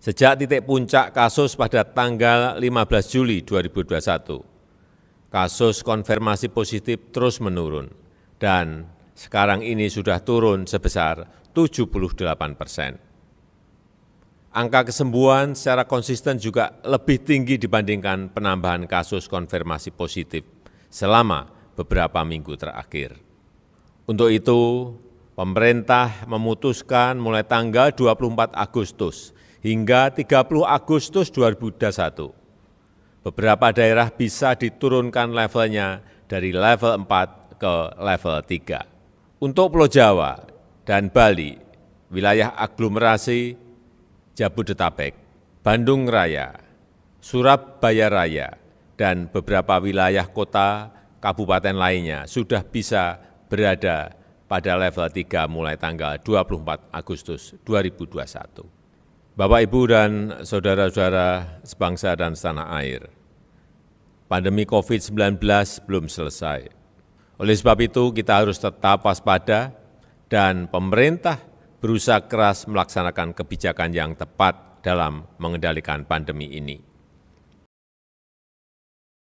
Sejak titik puncak kasus pada tanggal 15 Juli 2021, kasus konfirmasi positif terus menurun dan sekarang ini sudah turun sebesar 78 persen. Angka kesembuhan secara konsisten juga lebih tinggi dibandingkan penambahan kasus konfirmasi positif selama beberapa minggu terakhir. Untuk itu, pemerintah memutuskan mulai tanggal 24 Agustus hingga 30 Agustus 2021. Beberapa daerah bisa diturunkan levelnya dari level 4 ke level 3. Untuk Pulau Jawa dan Bali, wilayah aglomerasi Jabodetabek, Bandung Raya, Surabaya Raya, dan beberapa wilayah kota kabupaten lainnya sudah bisa berada pada level 3 mulai tanggal 24 Agustus 2021. Bapak, Ibu, dan saudara-saudara sebangsa dan setanah air, pandemi COVID-19 belum selesai. Oleh sebab itu, kita harus tetap waspada dan pemerintah berusaha keras melaksanakan kebijakan yang tepat dalam mengendalikan pandemi ini.